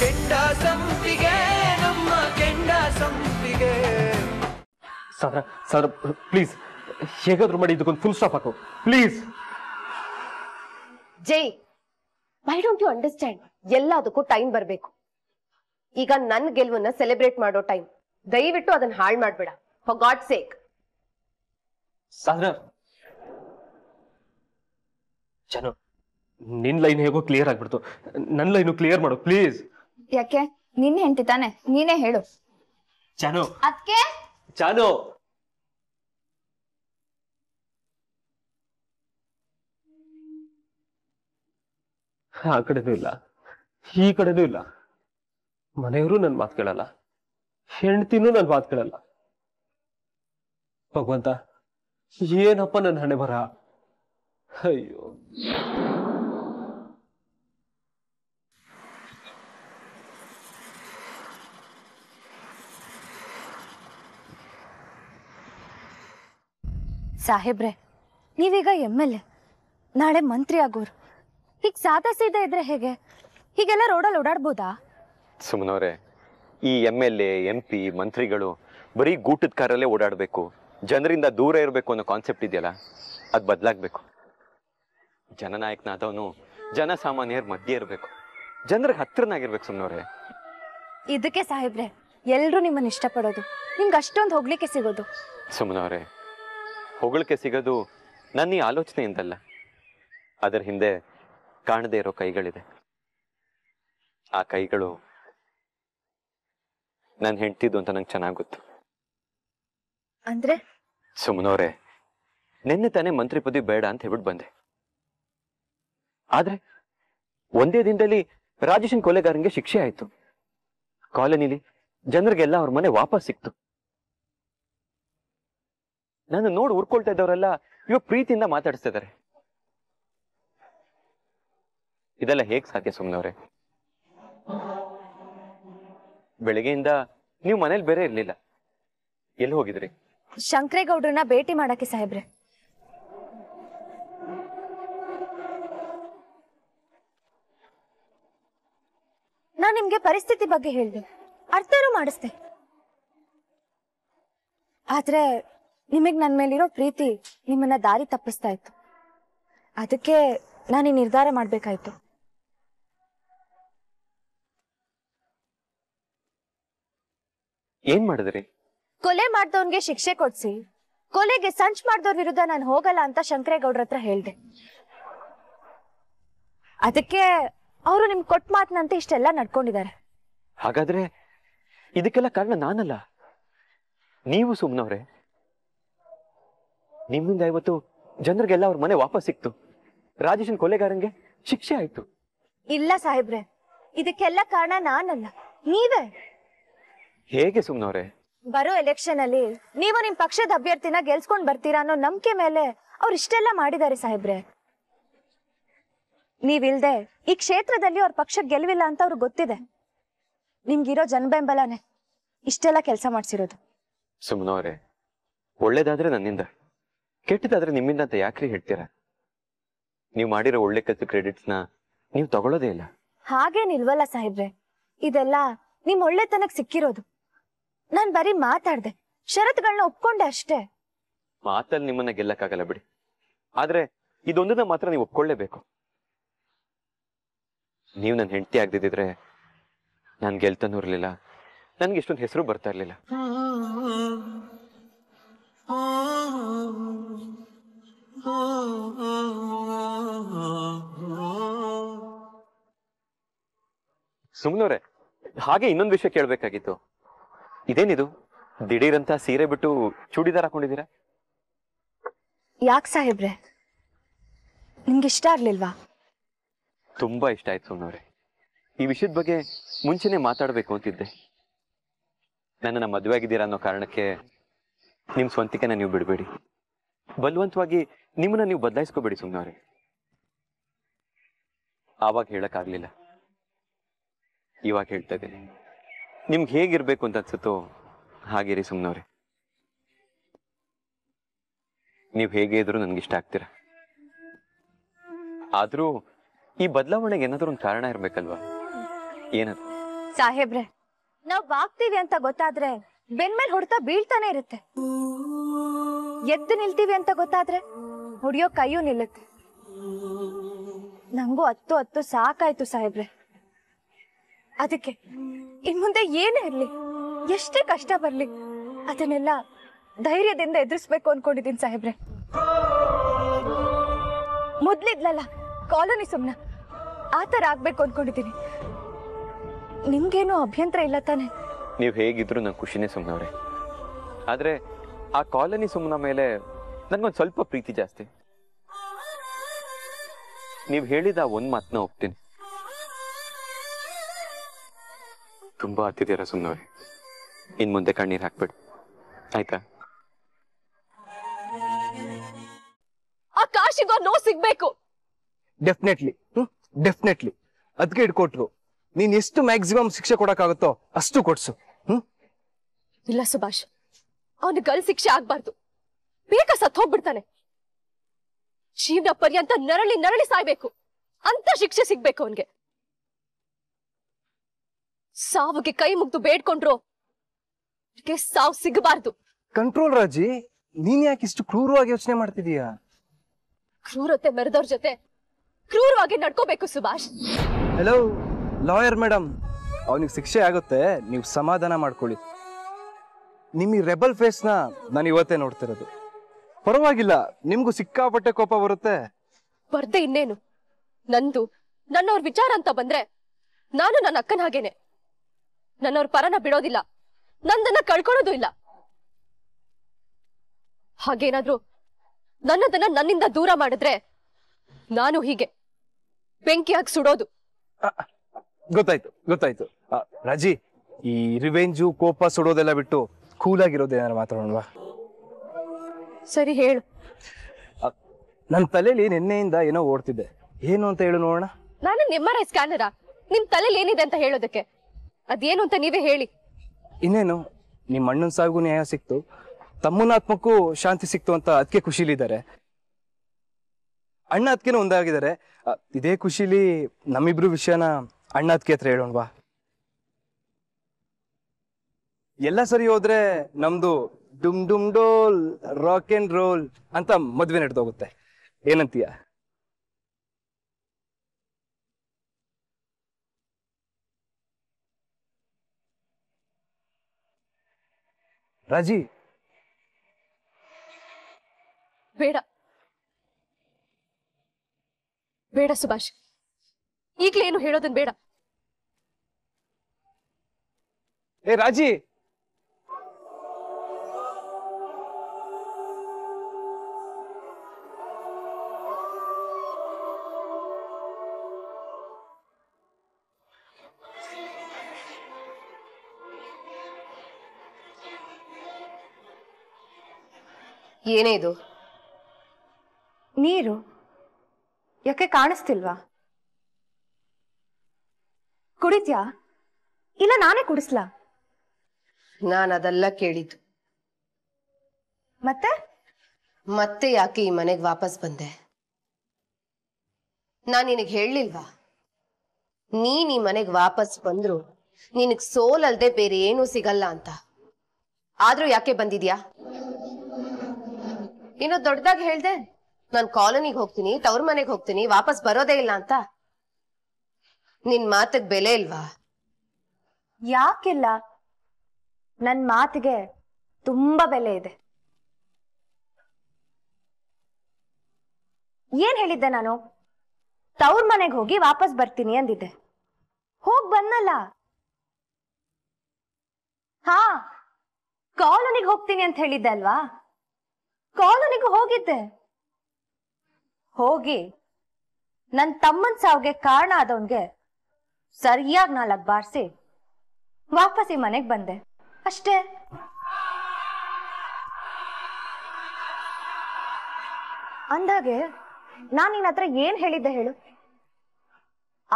ಕೆಂಡ ಸಂಪಿಗೆ ನಮ್ಮ ಕೆಂಡ ಸಂಪಿಗೆ ಸರ್ ಸರ್ ಪ್ಲೀಸ್ ಹೇಗಾದರೂ ಮಾಡಿ ಇದಕ್ಕೊಂದು ಫುಲ್ ಸ್ಟಾಪ್ ಹಾಕು please Jai why don't you understand ಎಲ್ಲದಕ್ಕೂ ಟೈಮ್ ಬರಬೇಕು ಈಗ ನನ್ನ ಗೆಲುವನ್ನ ಸೆಲೆಬ್ರೇಟ್ ಮಾಡೋ ಟೈಮ್ ದಯವಿಟ್ಟು ಅದನ್ನ ಹಾಳು ಮಾಡ್ಬೇಡ ಫಾರ್ ಗಾಡ್ ಸೇಕ್ ಸಾಧನ ಜನ ನಿನ್ ಲೈನ್ ಹೇಗೋ ಕ್ಲಿಯರ್ ಆಗ್ಬಿಡ್ತು ನನ್ನ ಲೈನು ಕ್ಲಿಯರ್ ಮಾಡು ಪ್ಲೀಸ್ ಯಾಕೆ ನಿನ್ನ ಹೆಂಡತಿ ತಾನೆ ನೀನೇ ಹೇಳು ಚಾನು ಅದಕ್ಕೆ ಚಾನು ಆ ಕಡೆನೂ ಇಲ್ಲ ಈ ಕಡೆನೂ ಇಲ್ಲ ಮನೆಯವರು ನನ್ ಮಾತು ಕೇಳಲ್ಲ ಹೆಂಡ್ತಿನೂ ನನ್ ಮಾತು ಕೇಳಲ್ಲ ಭಗವಂತ ಏನಪ್ಪ ನನ್ನ ಹಣೆ ಬರ ಅಯ್ಯೋ ಸಾಹೇಬ್ರೆ ನೀವೀಗ ಎಮ್ ಎಲ್ ಎ ನಾಳೆ ಮಂತ್ರಿ ಆಗೋರು ಹೀಗೆ ಸಾಧಾ ಸೀದಾ ಇದ್ರೆ ಹೇಗೆ ಹೀಗೆಲ್ಲ ರೋಡಲ್ಲಿ ಓಡಾಡ್ಬೋದಾ ಸುಮ್ಮನವ್ರೆ ಈ M L A M P ಮಂತ್ರಿಗಳು ಬರೀ ಗೂಟದ ಕಾರಲ್ಲೇ ಓಡಾಡಬೇಕು ಜನರಿಂದ ದೂರ ಇರಬೇಕು ಅನ್ನೋ ಕಾನ್ಸೆಪ್ಟ್ ಇದೆಯಲ್ಲ ಅದು ಬದಲಾಗಬೇಕು ಜನನಾಯಕನಾದವನು ಜನಸಾಮಾನ್ಯರ ಮಧ್ಯೆ ಇರಬೇಕು ಜನರಿಗೆ ಹತ್ರನಾಗಿರ್ಬೇಕು ಸುಮ್ಮನವ್ರೆ ಇದಕ್ಕೆ ಸಾಹೇಬ್ರೆ ಎಲ್ಲರೂ ನಿಮ್ಮನ್ನು ಇಷ್ಟಪಡೋದು ನಿಮ್ಗೆ ಅಷ್ಟೊಂದು ಹೋಗ್ಲಿಕ್ಕೆ ಸಿಗೋದು ಸುಮ್ಮನವ್ರೆ ಹೊಗಳಿಕೆ ಸಿಗೋದು ನನ್ನ ಈ ಆಲೋಚನೆಯಿಂದಲ್ಲ ಅದರ ಹಿಂದೆ ಕಾಣದೇ ಇರೋ ಕೈಗಳಿದೆ ಆ ಕೈಗಳು ನನ್ನ ಹೆಂಡ್ತಿದ್ದು ಅಂತ ನಂಗೆ ಚೆನ್ನಾಗಿ ಗೊತ್ತು ಅಂದ್ರೆ ಸುಮ್ಮನವ್ರೆ ನಿನ್ನೆ ತಾನೇ ಮಂತ್ರಿ ಪದವಿ ಬೇಡ ಅಂತ ಹೇಳ್ಬಿಟ್ಟು ಬಂದೆ ಆದ್ರೆ ಒಂದೇ ದಿನದಲ್ಲಿ ರಾಜೇಶನ್ ಕೊಲೆಗಾರನ್ಗೆ ಶಿಕ್ಷೆ ಆಯ್ತು ಕಾಲೋನಿಲಿ ಜನರಿಗೆಲ್ಲ ಅವ್ರ ಮನೆ ವಾಪಸ್ ಸಿಕ್ತು ನನ್ನ ನೋಡಿ ಉರ್ಕೊಳ್ತಾ ಇದ್ದವರೆಲ್ಲ ಇವಾಗ ಪ್ರೀತಿಯಿಂದ ಮಾತಾಡಿಸ್ತಿದ್ದಾರೆ ಇದೆಲ್ಲ ಹೇಗ್ ಸಾಧ್ಯ ಸುಮ್ನವ್ರೆ ಬೆಳಿಗ್ಗೆಯಿಂದ ನೀವು ಮನೇಲಿ ಬೇರೆ ಇರ್ಲಿಲ್ಲ ಎಲ್ಲಿ ಹೋಗಿದ್ರಿ ಶಂಕರೇಗೌಡ್ರನ್ನ ಭೇಟಿ ಮಾಡಕ್ಕೆ ಸಾಹೇಬ್ರೆ ನಾನ್ ನಿಮ್ಗೆ ಪರಿಸ್ಥಿತಿ ಬಗ್ಗೆ ಹೇಳ್ದೆ ಅರ್ಥನೂ ಮಾಡಿಸ್ತೆ ಆದ್ರೆ ನಿಮಗ್ ನನ್ ಮೇಲಿರೋ ಪ್ರೀತಿ ನಿಮ್ಮನ್ನ ದಾರಿ ತಪ್ಪಿಸ್ತಾ ಇತ್ತು ಅದಕ್ಕೆ ನಾನು ಈ ನಿರ್ಧಾರ ಮಾಡ್ಬೇಕಾಯ್ತು ಏನ್ ಮಾಡಿದ್ರಿ ಕೊಲೆ ಮಾಡ್ದವನ್ಗೆ ಶಿಕ್ಷೆ ಕೊಡ್ಸಿ ಕೊಲೆಗೆ ಸಂಚ್ ಮಾಡ್ದವ್ರ ವಿರುದ್ಧ ನಾನು ಹೋಗಲ್ಲ ಅಂತ ಶಂಕರೇಗೌಡ್ರ ಹತ್ರ ಹೇಳ್ದೆ ಅದಕ್ಕೆ ಅವರು ನಿಮ್ ಕೊಟ್ ಮಾತನಂತೆ ಇಷ್ಟೆಲ್ಲ ನಡ್ಕೊಂಡಿದ್ದಾರೆ ಹಾಗಾದ್ರೆ ಇದಕ್ಕೆಲ್ಲ ಕಾರಣ ನಾನಲ್ಲ ನೀವು ಸುಮ್ನವ್ರೆ ನಿಮ್ಮಿಂದ ಇವತ್ತು ಜನರಿಗೆಲ್ಲ ಅವ್ರ ಮನೆ ವಾಪಸ್ ಸಿಕ್ತು ರಾಜೇಶನ್ ಕೊಲೆಗಾರನ್ಗೆ ಶಿಕ್ಷೆ ಆಯ್ತು ಇಲ್ಲ ಸಾಹೇಬ್ರೆ ಇದಕ್ಕೆಲ್ಲ ಕಾರಣ ನಾನಲ್ಲ ನೀವೇ ಹೇಗೆ ಸುಮ್ನವ್ರೆ ಬರೋ ಎಲೆಕ್ಷನ್ ಅಲ್ಲಿ ನೀವು ನಿಮ್ ಪಕ್ಷದ ಅಭ್ಯರ್ಥಿನ ಗೆಲ್ಸ್ಕೊಂಡ್ ಬರ್ತೀರಾ ಅನ್ನೋ ನಂಬಿಕೆ ಮೇಲೆ ಅವ್ರು ಇಷ್ಟೆಲ್ಲ ಮಾಡಿದ್ದಾರೆ ಸಾಹೇಬ್ರೆ ನೀವಿಲ್ದೆ ಈ ಕ್ಷೇತ್ರದಲ್ಲಿ ಅವ್ರ ಪಕ್ಷ ಗೆಲ್ವಿಲ್ಲ ಅಂತ ಅವ್ರಿಗೆ ಗೊತ್ತಿದೆ ನಿಮ್ಗಿರೋ ಬೆಂಬಲನೆ ಇಷ್ಟೆಲ್ಲ ಕೆಲಸ ಮಾಡ್ಸಿರೋದು ಸುಮ್ನವ್ರೆ ಒಳ್ಳೇದಾದ್ರೆ ನನ್ನಿಂದ ಕೆಟ್ಟದಾದ್ರೆ ನಿಮ್ಮಿಂದ ಅಂತ ಯಾಕ್ರಿ ಹೇಳ್ತೀರಾ ನೀವು ಮಾಡಿರೋ ಒಳ್ಳೆ ಕೆಲಸ ನ ನೀವು ತಗೊಳ್ಳೋದೇ ಇಲ್ಲ ಹಾಗೇನಿಲ್ವಲ್ಲ ಸಾಹೇಬ್ರೆ ಇದೆಲ್ಲ ನಿಮ್ ಒಳ್ಳೆತನಕ್ ಸಿಕ್ಕಿರೋದು ನಾನ್ ಬರೀ ಮಾತಾಡ್ದೆ ಷರತ್ಗಳನ್ನ ಒಪ್ಕೊಂಡೆ ಅಷ್ಟೇ ಮಾತಲ್ಲಿ ನಿಮ್ಮನ್ನ ಗೆಲ್ಲಕ್ಕಾಗಲ್ಲ ಬಿಡಿ ಆದ್ರೆ ಇದೊಂದನ್ನ ಮಾತ್ರ ನೀವು ಒಪ್ಕೊಳ್ಳೇಬೇಕು ನೀವು ನನ್ನ ಹೆಂಡತಿ ಆಗದಿದ್ರೆ ನಾನು ಗೆಲ್ತಾನೂ ಇರಲಿಲ್ಲ ನನ್ಗೆ ಇಷ್ಟೊಂದು ಹೆಸರು ಬರ್ತಾ ಇರ್ಲಿಲ್ಲ ಸುಮ್ನವ್ರೆ ಹಾಗೆ ಇನ್ನೊಂದು ವಿಷಯ ಕೇಳ್ಬೇಕಾಗಿತ್ತು ಇದೇನಿದು ದಿಢೀರಂತ ಸೀರೆ ಬಿಟ್ಟು ಚೂಡಿದಾರ ಹಾಕೊಂಡಿದ್ದೀರಾ ಯಾಕೆ ಸಾಹೇಬ್ರೆ ನಿಮ್ಗೆ ಇಷ್ಟ ಆಗ್ಲಿಲ್ವಾ ತುಂಬಾ ಇಷ್ಟ ಆಯ್ತು ಸುಮ್ನವ್ರೆ ಈ ವಿಷಯದ ಬಗ್ಗೆ ಮುಂಚೆನೆ ಮಾತಾಡ್ಬೇಕು ಅಂತಿದ್ದೆ ನನ್ನನ್ನ ಮದುವೆ ಆಗಿದ್ದೀರಾ ಅನ್ನೋ ಕಾರಣಕ್ಕೆ ನಿಮ್ ಸ್ವಂತಿಕೆನ ನೀವು ಬಿಡಬೇಡಿ ಬಲವಂತವಾಗಿ ನಿಮ್ಮನ್ನ ನೀವು ಬದಲಾಯಿಸ್ಕೋಬೇಡಿ ಸುಮ್ನವ್ರೆ ಆವಾಗ ಆಗ್ಲಿಲ್ಲ ಇವಾಗ ಹೇಳ್ತಾ ಇದ್ದೀನಿ ನಿಮ್ಗೆ ಹೇಗಿರ್ಬೇಕು ಅಂತ ಅನ್ಸುತ್ತೋ ಹಾಗಿರಿ ಸುಮ್ನವ್ರೆ ನೀವು ಹೇಗೆ ಇದ್ರು ನನ್ಗೆ ಇಷ್ಟ ಆಗ್ತೀರ ಆದ್ರೂ ಈ ಬದಲಾವಣೆಗೆ ಏನಾದ್ರೂ ಒಂದು ಕಾರಣ ಇರ್ಬೇಕಲ್ವಾ ಏನದು ಸಾಹೇಬ್ರೆ ನಾವ್ ಬಾಗ್ತೀವಿ ಅಂತ ಗೊತ್ತಾದ್ರೆ ಬೆನ್ಮೇಲೆ ಹೊಡ್ತಾ ಬೀಳ್ತಾನೆ ಇರುತ್ತೆ ಎದ್ದು ನಿಲ್ತೀವಿ ಅಂತ ಗೊತ್ತಾದ್ರೆ ಹೊಡಿಯೋ ಕೈಯೂ ನಿಲ್ಲುತ್ತೆ ನಂಗೂ ಹತ್ತು ಹತ್ತು ಸಾಕಾಯ್ತು ಸಾಹೇಬ್ರೆ ಅದಕ್ಕೆ ಇನ್ ಮುಂದೆ ಏನೇ ಇರ್ಲಿ ಎಷ್ಟೇ ಕಷ್ಟ ಬರ್ಲಿ ಅದನ್ನೆಲ್ಲ ಧೈರ್ಯದಿಂದ ಎದುರಿಸ್ಬೇಕು ಅನ್ಕೊಂಡಿದ್ದೀನಿ ಸಾಹೇಬ್ರೆ ಮೊದ್ಲಿದ್ಲಲ್ಲ ಕಾಲೋನಿ ಸುಮ್ನ ಆತರ ಆಗ್ಬೇಕು ಅನ್ಕೊಂಡಿದ್ದೀನಿ ನಿಮ್ಗೇನು ಅಭ್ಯಂತರ ಇಲ್ಲ ತಾನೆ ನೀವು ಹೇಗಿದ್ರು ನಂಗೆ ಖುಷಿನೇ ಸುಮ್ನವ್ರೆ ಆದ್ರೆ ಆ ಕಾಲೋನಿ ಸುಮ್ನ ಮೇಲೆ ನನಗೊಂದು ಸ್ವಲ್ಪ ಪ್ರೀತಿ ಜಾಸ್ತಿ ನೀವು ಹೇಳಿದ ಒಂದು ಮಾತನ್ನ ಒಪ್ತೀನಿ ತುಂಬಾ ಹತ್ತಿದ್ದೀರಾ ಸುಮ್ಮನವ್ರೆ ಇನ್ ಮುಂದೆ ಕಣ್ಣೀರ್ ಹಾಕ್ಬಿಡಿ ಆಯ್ತಾ ಆ ಕಾಶಿಗೋ ನೋ ಸಿಗ್ಬೇಕು ಡೆಫಿನೆಟ್ಲಿ ಡೆಫಿನೆಟ್ಲಿ ಅದಕ್ಕೆ ಇಟ್ಕೊಟ್ರು ನೀನ್ ಎಷ್ಟು ಮ್ಯಾಕ್ಸಿಮಮ್ ಶಿಕ್ಷೆ ಕೊಡಕ್ಕಾಗುತ್ತೋ ಅಷ್ಟು ಕೊಡ್ಸು ಹ್ಮ್ ಇಲ್ಲ ಸುಭಾಷ್ ಅವನು ಗಲ್ ಶಿಕ್ಷೆ ಆಗ್ಬಾರ್ದು ಬೇಗ ಸತ್ ಹೋಗ್ಬಿಡ್ತಾನೆ ಜೀವನ ಪರ್ಯಂತ ನರಳಿ ನರಳಿ ಸಾಯ್ಬೇಕು ಅಂತ ಶಿಕ್ಷೆ ಸಿಗ್ಬೇಕು ಅವನ್ಗೆ ಸಾವುಗೆ ಕೈ ಮುಗ್ದು ಬೇಡ್ಕೊಂಡ್ರು ಸಾವು ಸಿಗಬಾರ್ದು ಕಂಟ್ರೋಲ್ ರಾಜಿ ನೀನ್ ಯಾಕೆ ಇಷ್ಟು ಕ್ರೂರವಾಗಿ ಯೋಚನೆ ಮಾಡ್ತಿದೀಯಾ ಕ್ರೂರತೆ ಮೆರೆದವ್ರ ಜೊತೆ ಕ್ರೂರವಾಗಿ ನಡ್ಕೋಬೇಕು ಸುಭಾಷ್ ಹಲೋ ಲಾಯರ್ ಮೇಡಮ್ ಅವನಿಗೆ ಶಿಕ್ಷೆ ಆಗುತ್ತೆ ನೀವು ಸಮಾಧಾನ ಮಾಡ್ಕೊಳ್ಳಿ ನಿಮ್ಮ ರೆಬಲ್ ಫೇಸ್ನ ನಾನು ಇವತ್ತೇ ನೋಡ್ತಿರೋದು ಪರವಾಗಿಲ್ಲ ನಿಮ್ಗೂ ಸಿಕ್ಕಾಪಟ್ಟೆ ಕೋಪ ಬರುತ್ತೆ ಬರ್ದೆ ಇನ್ನೇನು ನಂದು ನನ್ನವ್ರ ವಿಚಾರ ಅಂತ ಬಂದ್ರೆ ನಾನು ನನ್ನ ಅಕ್ಕನ ಹಾಗೇನೆ ನನ್ನವ್ರ ಪರನ ಬಿಡೋದಿಲ್ಲ ನಂದನ್ನ ಕಳ್ಕೊಳ್ಳೋದು ಇಲ್ಲ ಹಾಗೇನಾದ್ರೂ ನನ್ನದನ್ನ ನನ್ನಿಂದ ದೂರ ಮಾಡಿದ್ರೆ ನಾನು ಹೀಗೆ ಹಾಕಿ ಸುಡೋದು ಗೊತ್ತಾಯ್ತು ಗೊತ್ತಾಯ್ತು ರಾಜಿ ಈ ರಿವೆಂಜು ಕೋಪ ಸುಡೋದೆಲ್ಲ ಬಿಟ್ಟು ಕೂಲ್ ಆಗಿರೋದು ಮಾತಾಡೋಣವಾ ಸರಿ ಹೇಳು ನನ್ನ ತಲೆಯಲ್ಲಿ ನಿನ್ನೆಯಿಂದ ಏನೋ ಓಡ್ತಿದ್ದೆ ಏನು ಅಂತ ಹೇಳು ನೋಡೋಣ ನಾನು ನಿಮ್ಮ ಸ್ಕ್ಯಾನರ ನಿಮ್ ತಲೆಯಲ್ಲಿ ಏನಿದೆ ಅಂತ ಹೇಳೋದಕ್ಕೆ ಅದೇನು ಅಂತ ನೀವೇ ಹೇಳಿ ಇನ್ನೇನು ನಿಮ್ಮ ಅಣ್ಣನ ಸಾವಿಗೂ ನ್ಯಾಯ ಸಿಕ್ತು ತಮ್ಮನ ಆತ್ಮಕ್ಕೂ ಶಾಂತಿ ಸಿಕ್ತು ಅಂತ ಅದಕ್ಕೆ ಇದ್ದಾರೆ ಅಣ್ಣ ಅದಕ್ಕೆ ಒಂದಾಗಿದ್ದಾರೆ ಇದೇ ಖುಷಿಲಿ ನಮ್ಮಿಬ್ರು ವಿಷಯನ ಅಣ್ಣ ಅದಕ್ಕೆ ಹತ್ರ ಹೇಳೋಣವಾ ಎಲ್ಲ ಸರಿ ಹೋದ್ರೆ ನಮ್ದು ಡುಮ್ ಡುಮ್ ಡೋಲ್ ರಾಕ್ ಅಂಡ್ ರೋಲ್ ಅಂತ ಮದ್ವೆ ನಡೆದೋಗುತ್ತೆ ಏನಂತೀಯ ರಾಜಿ ಬೇಡ ಬೇಡ ಸುಭಾಷ್ ಈಗಲೇ ಏನು ಹೇಳೋದನ್ ಬೇಡ ಏ ರಾಜಿ ಏನೇ ಇದು ನೀರು ಯಾಕೆ ಕಾಣಿಸ್ತಿಲ್ವಾ ಕುಡಿತ್ಯಾ ಇಲ್ಲ ನಾನೇ ಕುಡಿಸ್ಲಾ ನಾನು ಅದೆಲ್ಲ ಕೇಳಿದ್ದು ಮತ್ತೆ ಮತ್ತೆ ಯಾಕೆ ಈ ಮನೆಗೆ ವಾಪಸ್ ಬಂದೆ ನಾನು ನಿನಗೆ ಹೇಳಲಿಲ್ವಾ ನೀನ್ ಈ ಮನೆಗೆ ವಾಪಸ್ ಬಂದ್ರು ನಿನಗ್ ಸೋಲಲ್ದೆ ಬೇರೆ ಏನೂ ಸಿಗಲ್ಲ ಅಂತ ಆದ್ರೂ ಯಾಕೆ ಬಂದಿದ್ಯಾ ಇನ್ನು ದೊಡ್ಡದಾಗಿ ಹೇಳ್ದೆ ನಾನ್ ಕಾಲೋನಿಗೆ ಹೋಗ್ತೀನಿ ತವ್ರ ಮನೆಗ್ ಹೋಗ್ತೀನಿ ವಾಪಸ್ ಬರೋದೇ ಇಲ್ಲ ಅಂತ ನಿನ್ ಮಾತಗ್ ಬೆಲೆ ಇಲ್ವಾ ಯಾಕಿಲ್ಲ ನನ್ ಮಾತಿಗೆ ತುಂಬಾ ಬೆಲೆ ಇದೆ ಏನ್ ಹೇಳಿದ್ದೆ ನಾನು ತವ್ರ ಮನೆಗೆ ಹೋಗಿ ವಾಪಸ್ ಬರ್ತೀನಿ ಅಂದಿದ್ದೆ ಹೋಗ್ ಬಂದಲ್ಲ ಹಾ ಕಾಲೋನಿಗೆ ಹೋಗ್ತೀನಿ ಅಂತ ಹೇಳಿದ್ದೆ ಅಲ್ವಾ ಕಾಲೋನಿಗೂ ಹೋಗಿದ್ದೆ ಹೋಗಿ ನನ್ ತಮ್ಮನ್ ಸಾವಿಗೆ ಕಾರಣ ಆದವನ್ಗೆ ಸರಿಯಾಗಿ ನಾಲ್ಕು ಬಾರಿಸಿ ವಾಪಸ್ ಈ ಮನೆಗೆ ಬಂದೆ ಅಷ್ಟೇ ಅಂದಾಗೆ ನಾನು ನಿನ್ನ ಹತ್ರ ಏನ್ ಹೇಳಿದ್ದೆ ಹೇಳು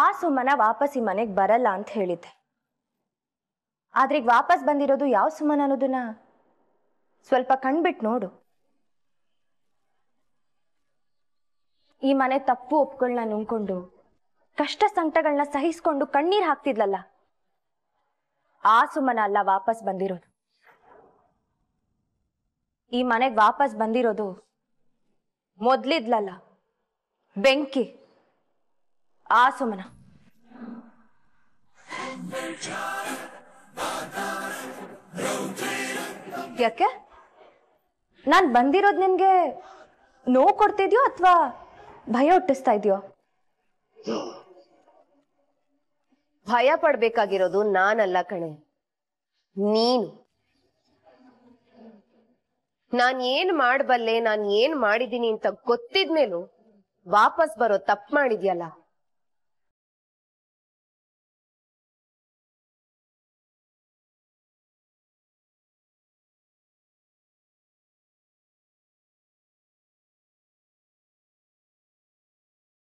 ಆ ಸುಮನ ವಾಪಸ್ ಈ ಮನೆಗೆ ಬರಲ್ಲ ಅಂತ ಹೇಳಿದ್ದೆ ಆದ್ರೆ ವಾಪಸ್ ಬಂದಿರೋದು ಯಾವ ಸುಮನ ಅನ್ನೋದನ್ನ ಸ್ವಲ್ಪ ಕಣ್ಬಿಟ್ಟು ನೋಡು ಈ ಮನೆ ತಪ್ಪು ಒಪ್ಗಳನ್ನ ನುಂಗ್ಕೊಂಡು ಕಷ್ಟ ಸಂಕಟಗಳನ್ನ ಸಹಿಸಿಕೊಂಡು ಕಣ್ಣೀರ್ ಹಾಕ್ತಿದ್ಲಲ್ಲ ಆ ಸುಮನ ಅಲ್ಲ ವಾಪಸ್ ಬಂದಿರೋದು ಈ ಮನೆಗ್ ವಾಪಸ್ ಬಂದಿರೋದು ಮೊದ್ಲಿದ್ಲಲ್ಲ ಬೆಂಕಿ ಆ ಸುಮ್ಮನ ಯಾಕೆ ನಾನ್ ಬಂದಿರೋದ್ ನಿನ್ಗೆ ನೋವು ಕೊಡ್ತಿದ್ಯೋ ಅಥವಾ ಭಯ ಹುಟ್ಟಿಸ್ತಾ ಇದೆಯೋ ಭಯ ಪಡ್ಬೇಕಾಗಿರೋದು ನಾನಲ್ಲ ಕಣೆ ನೀನು ನಾನ್ ಏನ್ ಮಾಡಬಲ್ಲೆ ನಾನ್ ಏನ್ ಮಾಡಿದೀನಿ ಅಂತ ಗೊತ್ತಿದ್ಮೇಲೂ ವಾಪಸ್ ಬರೋ ತಪ್ಪು ಮಾಡಿದ್ಯಲ್ಲ